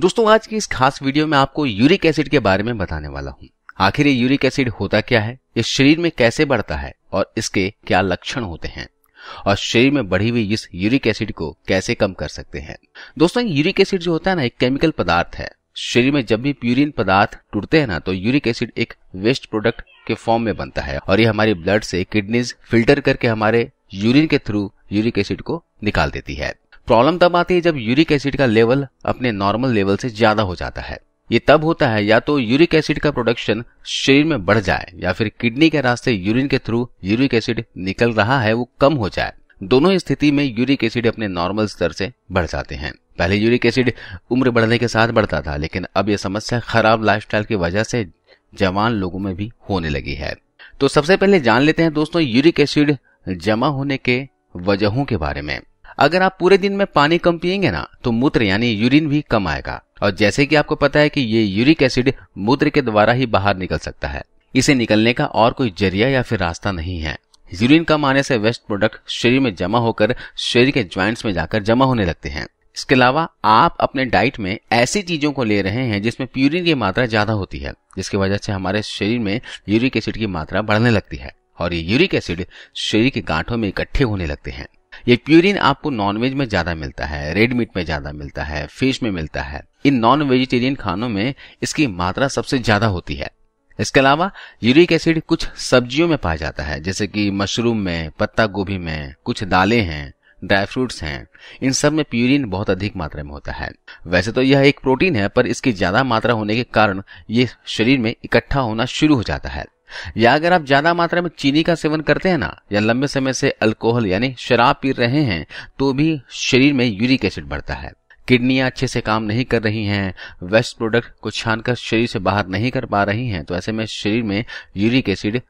दोस्तों आज की इस खास वीडियो में आपको यूरिक एसिड के बारे में बताने वाला हूँ आखिर ये यूरिक एसिड होता क्या है ये शरीर में कैसे बढ़ता है और इसके क्या लक्षण होते हैं और शरीर में बढ़ी हुई इस यूरिक एसिड को कैसे कम कर सकते हैं दोस्तों यूरिक एसिड जो होता है ना एक केमिकल पदार्थ है शरीर में जब भी प्यूरिन पदार्थ टूटते हैं ना तो यूरिक एसिड एक वेस्ट प्रोडक्ट के फॉर्म में बनता है और ये हमारी ब्लड से किडनीज फिल्टर करके हमारे यूरिन के थ्रू यूरिक एसिड को निकाल देती है प्रॉब्लम तब आती है जब यूरिक एसिड का लेवल अपने नॉर्मल लेवल से ज्यादा हो जाता है ये तब होता है या तो यूरिक एसिड का प्रोडक्शन शरीर में बढ़ जाए या फिर किडनी के रास्ते यूरिन के थ्रू यूरिक एसिड निकल रहा है वो कम हो जाए दोनों स्थिति में यूरिक एसिड अपने नॉर्मल स्तर से बढ़ जाते हैं पहले यूरिक एसिड उम्र बढ़ने के साथ बढ़ता था लेकिन अब यह समस्या खराब लाइफस्टाइल की वजह से जवान लोगों में भी होने लगी है तो सबसे पहले जान लेते हैं दोस्तों यूरिक एसिड जमा होने के वजहों के बारे में अगर आप पूरे दिन में पानी कम पियेंगे ना तो मूत्र यानी यूरिन भी कम आएगा और जैसे कि आपको पता है कि ये यूरिक एसिड मूत्र के द्वारा ही बाहर निकल सकता है इसे निकलने का और कोई जरिया या फिर रास्ता नहीं है यूरिन कम आने से वेस्ट प्रोडक्ट शरीर में जमा होकर शरीर के ज्वाइंट्स में जाकर जमा होने लगते हैं इसके अलावा आप अपने डाइट में ऐसी चीजों को ले रहे हैं जिसमें प्यूरिन की मात्रा ज्यादा होती है जिसकी वजह से हमारे शरीर में यूरिक एसिड की मात्रा बढ़ने लगती है और ये यूरिक एसिड शरीर के गांठों में इकट्ठे होने लगते हैं ये प्यूरिन आपको नॉनवेज में ज्यादा मिलता है रेड मीट में ज्यादा मिलता है फिश में मिलता है इन नॉन वेजिटेरियन खानों में इसकी मात्रा सबसे ज्यादा होती है इसके अलावा यूरिक एसिड कुछ सब्जियों में पाया जाता है जैसे कि मशरूम में पत्ता गोभी में कुछ दालें हैं ड्राई फ्रूट्स हैं इन सब में प्यूरिन बहुत अधिक मात्रा में होता है वैसे तो यह एक प्रोटीन है पर इसकी ज्यादा मात्रा होने के कारण ये शरीर में इकट्ठा होना शुरू हो जाता है या अगर आप ज्यादा मात्रा में चीनी का सेवन करते हैं ना या लंबे समय से अल्कोहल यानी शराब पी रहे हैं तो भी शरीर में यूरिक एसिड बढ़ता है किडनियां अच्छे से काम नहीं कर रही हैं वेस्ट प्रोडक्ट को छानकर शरीर से बाहर नहीं कर पा रही हैं तो ऐसे में शरीर में यूरिक एसिड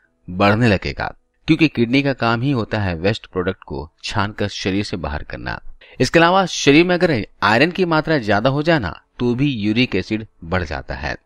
बढ़ने लगेगा क्योंकि किडनी का काम ही होता है वेस्ट प्रोडक्ट को छानकर शरीर से बाहर करना इसके अलावा शरीर में अगर आयरन की मात्रा ज्यादा हो जाना तो भी यूरिक एसिड बढ़ जाता है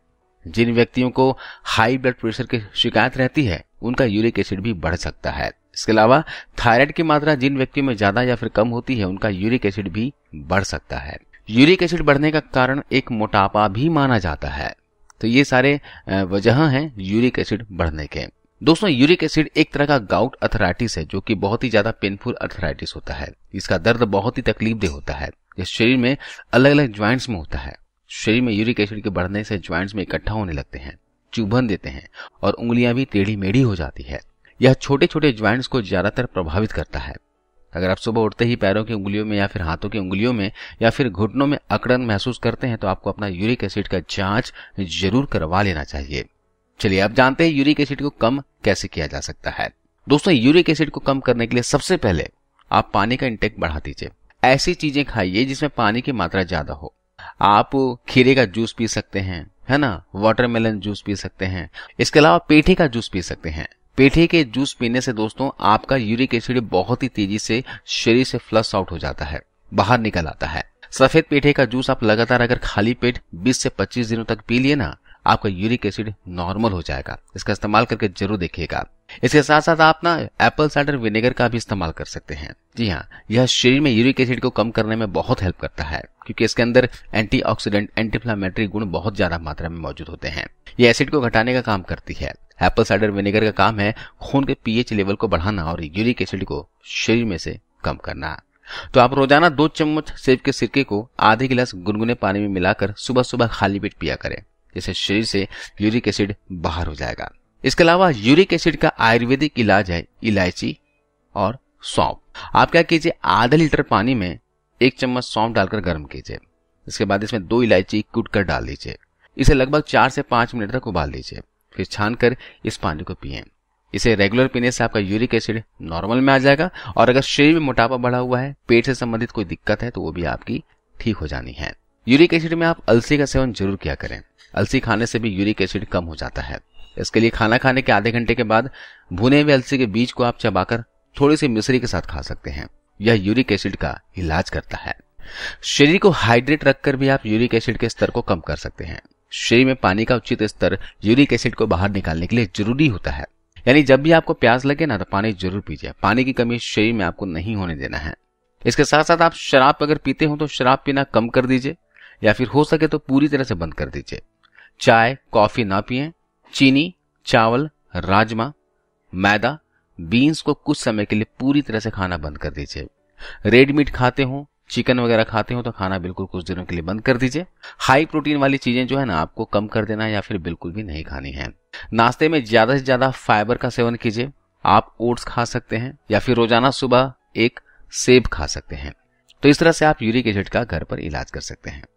जिन व्यक्तियों को हाई ब्लड प्रेशर की शिकायत रहती है उनका यूरिक एसिड भी बढ़ सकता है इसके अलावा थायराइड की मात्रा जिन व्यक्तियों में ज्यादा या फिर कम होती है उनका यूरिक एसिड भी बढ़ सकता है यूरिक एसिड बढ़ने का कारण एक मोटापा भी माना जाता है तो ये सारे वजह हैं यूरिक एसिड बढ़ने के दोस्तों यूरिक एसिड एक तरह का गाउट अर्थराइटिस है जो कि बहुत ही ज्यादा पेनफुल अर्थराइटिस होता है इसका दर्द बहुत ही तकलीफ दे होता है यह शरीर में अलग अलग ज्वाइंट्स में होता है शरीर में यूरिक एसिड के बढ़ने से ज्वाइंट्स में इकट्ठा होने लगते हैं चुभन देते हैं और उंगलियां भी टेढ़ी मेढ़ी हो जाती है यह छोटे छोटे ज्वाइंट्स को ज्यादातर प्रभावित करता है अगर आप सुबह उठते ही पैरों की उंगलियों में या फिर हाथों की उंगलियों में या फिर घुटनों में अकड़न महसूस करते हैं तो आपको अपना यूरिक एसिड का जांच जरूर करवा लेना चाहिए चलिए आप जानते हैं यूरिक एसिड को कम कैसे किया जा सकता है दोस्तों यूरिक एसिड को कम करने के लिए सबसे पहले आप पानी का इंटेक बढ़ा दीजिए ऐसी चीजें खाइए जिसमें पानी की मात्रा ज्यादा हो आप खीरे का जूस पी सकते हैं है ना वाटरमेलन जूस पी सकते हैं इसके अलावा पेठे का जूस पी सकते हैं पेठे के जूस पीने से दोस्तों आपका यूरिक एसिड बहुत ही तेजी से शरीर से फ्लश आउट हो जाता है बाहर निकल आता है सफेद पेठे का जूस आप लगातार अगर खाली पेट 20 से 25 दिनों तक पी लिए ना आपका यूरिक एसिड नॉर्मल हो जाएगा इसका इस्तेमाल करके जरूर देखिएगा इसके साथ साथ आप ना एप्पल साइडर विनेगर का भी इस्तेमाल कर सकते हैं जी हाँ यह शरीर में यूरिक एसिड को कम करने में बहुत हेल्प करता है क्योंकि इसके अंदर एंटीऑक्सीडेंट एंटीफ्लामेटरी गुण बहुत ज्यादा मात्रा में मौजूद होते हैं यह एसिड को घटाने का काम करती है एप्पल साइडर विनेगर का काम है खून के पीएच लेवल को बढ़ाना और यूरिक एसिड को शरीर में से कम करना तो आप रोजाना दो चम्मच सेब के सिरके को आधे गिलास गुनगुने पानी में मिलाकर सुबह सुबह खाली पेट पिया करें जिससे शरीर से यूरिक एसिड बाहर हो जाएगा इसके अलावा यूरिक एसिड का आयुर्वेदिक इलाज है इलायची और सौंप आप क्या कीजिए आधा लीटर पानी में एक चम्मच सौंप डालकर गर्म कीजिए इसके बाद इसमें दो इलायची कूट कर डाल दीजिए इसे लगभग चार से पांच मिनट तक उबाल दीजिए फिर छान कर इस पानी को पिए इसे रेगुलर पीने से आपका यूरिक एसिड नॉर्मल में आ जाएगा और अगर शरीर में मोटापा बढ़ा हुआ है पेट से संबंधित कोई दिक्कत है तो वो भी आपकी ठीक हो जानी है यूरिक एसिड में आप अलसी का सेवन जरूर किया करें अलसी खाने से भी यूरिक एसिड कम हो जाता है इसके लिए खाना खाने के आधे घंटे के बाद भुने हुए अलसी के बीज को आप चबाकर थोड़ी सी मिश्री के साथ खा सकते हैं यह यूरिक एसिड का इलाज करता है शरीर को हाइड्रेट रखकर भी आप यूरिक एसिड के स्तर को कम कर सकते हैं शरीर में पानी का उचित स्तर यूरिक एसिड को बाहर निकालने के लिए जरूरी होता है यानी जब भी आपको प्यास लगे ना तो पानी जरूर पीजिए पानी की कमी शरीर में आपको नहीं होने देना है इसके साथ साथ आप शराब अगर पीते हो तो शराब पीना कम कर दीजिए या फिर हो सके तो पूरी तरह से बंद कर दीजिए चाय कॉफी ना पिए चीनी चावल राजमा मैदा बीन्स को कुछ समय के लिए पूरी तरह से खाना बंद कर दीजिए रेड मीट खाते हो चिकन वगैरह खाते हो तो खाना बिल्कुल कुछ दिनों के लिए बंद कर दीजिए हाई प्रोटीन वाली चीजें जो है ना आपको कम कर देना या फिर बिल्कुल भी नहीं खानी है नाश्ते में ज्यादा से ज्यादा फाइबर का सेवन कीजिए आप ओट्स खा सकते हैं या फिर रोजाना सुबह एक सेब खा सकते हैं तो इस तरह से आप यूरिक एसिड का घर पर इलाज कर सकते हैं